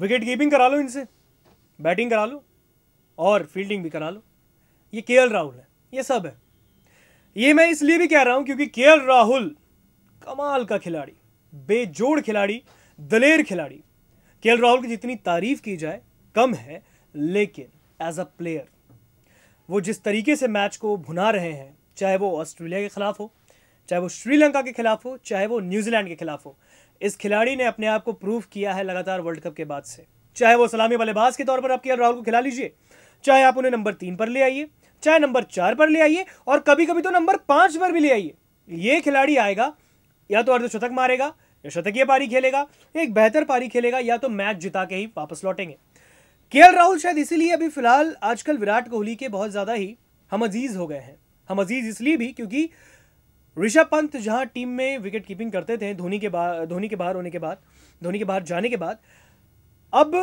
Wicket keeping करा लो इनसे batting करा लो और फील्डिंग भी करा लो ये के राहुल है ये सब है ये मैं इसलिए भी कह रहा हूँ क्योंकि के राहुल कमाल का खिलाड़ी बेजोड़ खिलाड़ी दलेर खिलाड़ी के राहुल की जितनी तारीफ की जाए कम है लेकिन एज अ प्लेयर वो जिस तरीके से मैच को भुना रहे हैं चाहे वो ऑस्ट्रेलिया के खिलाफ हो चाहे वो श्रीलंका के खिलाफ हो चाहे वो न्यूजीलैंड के खिलाफ हो इस खिलाड़ी ने अपने आप को प्रूव किया है लगातार वर्ल्ड कप के बाद से चाहे वो सलामी बल्लेबाज के तौर पर आप के राहुल को खिला लीजिए चाहे आप उन्हें नंबर तीन पर ले आइए चाहे नंबर चार पर ले आइए और कभी कभी तो नंबर पांच पर भी ले आइए ये खिलाड़ी आएगा या तो अर्धशतक मारेगा या शतकीय पारी खेलेगा एक बेहतर पारी खेलेगा या तो मैच जिता के ही वापस लौटेंगे के राहुल शायद इसीलिए अभी फिलहाल आजकल विराट कोहली के बहुत ज़्यादा ही हम अजीज़ हो गए हैं हम अजीज़ इसलिए भी क्योंकि ऋषभ पंत जहां टीम में विकेट कीपिंग करते थे धोनी के बाद धोनी के बाहर होने के बाद धोनी के बाहर जाने के बाद अब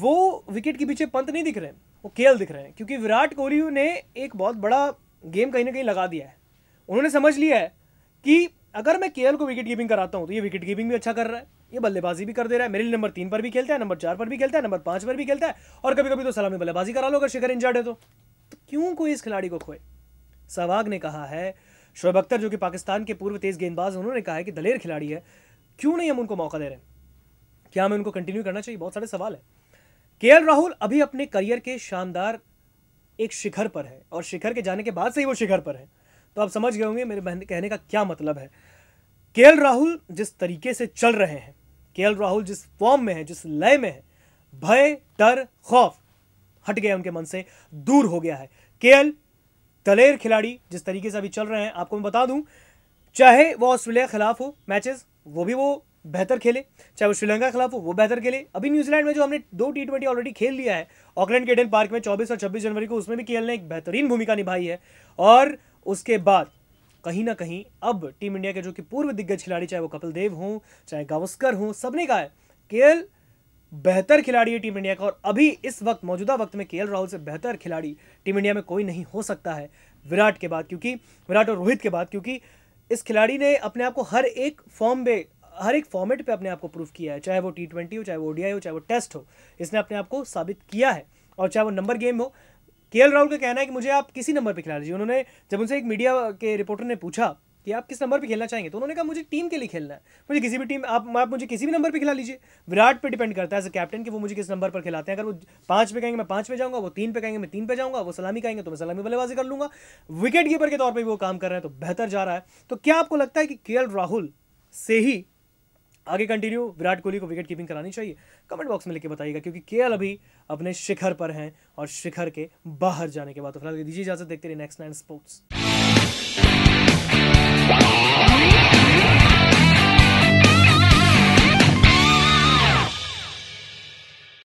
वो विकेट के पीछे पंत नहीं दिख रहे हैं वो केएल दिख रहे हैं क्योंकि विराट कोहली ने एक बहुत बड़ा गेम कहीं ना कहीं लगा दिया है उन्होंने समझ लिया है कि अगर मैं केएल को विकेट कीपिंग कराता हूँ तो ये विकेट कीपिंग भी अच्छा कर रहा है ये बल्लेबाजी भी कर दे रहा है मेरे लिए नंबर तीन पर भी खेलता है नंबर चार पर भी खेलता है नंबर पाँच पर भी खेलता है और कभी कभी तो सलामी बल्लेबाजी करा लो अगर शिखर इंजर्ड है तो, तो क्यों कोई इस खिलाड़ी को खोए सहवाग ने कहा है शोएब अख्तर जो कि पाकिस्तान के पूर्व तेज़ गेंदबाज उन्होंने कहा है कि दलेर खिलाड़ी है क्यों नहीं हम उनको मौका दे रहे हैं क्या हमें उनको कंटिन्यू करना चाहिए बहुत सारे सवाल है के राहुल अभी अपने करियर के शानदार एक शिखर पर है और शिखर के जाने के बाद से ही वो शिखर पर है तो आप समझ गए होंगे मेरे कहने का क्या मतलब है के राहुल जिस तरीके से चल रहे हैं के राहुल जिस फॉर्म में है जिस लय में है भय डर खौफ हट गया उनके मन से दूर हो गया है के दलेर खिलाड़ी जिस तरीके से अभी चल रहे हैं आपको मैं बता दूं चाहे वो ऑस्ट्रेलिया के खिलाफ हो मैचेस वो भी वो बेहतर खेले चाहे वो श्रीलंका के खिलाफ हो वो बेहतर खेले अभी न्यूजीलैंड में जो हमने दो टी ट्वेंटी ऑलरेडी खेल लिया है ऑकलैंड के डेन पार्क में 24 और 26 जनवरी को उसमें भी केएल ने एक बेहतरीन भूमिका निभाई है और उसके बाद कहीं ना कहीं अब टीम इंडिया के जो कि पूर्व दिग्गज खिलाड़ी चाहे वो कपिल देव हों चाहे गावस्कर हों सबने कहा है केएल बेहतर खिलाड़ी है टीम इंडिया का और अभी इस वक्त मौजूदा वक्त में के राहुल से बेहतर खिलाड़ी टीम इंडिया में कोई नहीं हो सकता है विराट के बाद क्योंकि विराट और रोहित के बाद क्योंकि इस खिलाड़ी ने अपने आप को हर एक फॉर्म में हर एक फॉर्मेट पे अपने आप को प्रूव किया है चाहे वो टी ट्वेंटी हो चाहे वो ओडीआई हो चाहे वो टेस्ट हो इसने अपने आप को साबित किया है और चाहे वो नंबर गेम हो के राहुल का कहना है कि मुझे आप किसी नंबर पर खिला लीजिए उन्होंने जब उनसे एक मीडिया के रिपोर्टर ने पूछा कि आप किस नंबर पे खेलना चाहेंगे तो उन्होंने कहा मुझे टीम के लिए खेलना है मुझे किसी भी टीम आप आप मुझे किसी भी नंबर पे खिला लीजिए विराट पे डिपेंड करता है एज ए कैप्टन कि वो मुझे किस नंबर पर खिलाते हैं अगर वो पाँच पे कहेंगे मैं पाँच पे जाऊँगा वो तीन पे कहेंगे मैं तीन पे जाऊँगा वो सलामी कहेंगे तो मैं सलामी बल्लेबाजी कर लूँगा विकेट कीपर के तौर पर भी वो काम कर रहे हैं तो बेहतर जा रहा है तो क्या आपको लगता है कि के राहुल से ही आगे कंटिन्यू विराट कोहली को विकेट कीपिंग करानी चाहिए कमेंट बॉक्स में लेके बताइएगा क्योंकि के अभी अपने शिखर पर हैं और शिखर के बाहर जाने के बाद तो फिलहाल दीजिए इजाजत देखते रहिए next nine sports Música hum.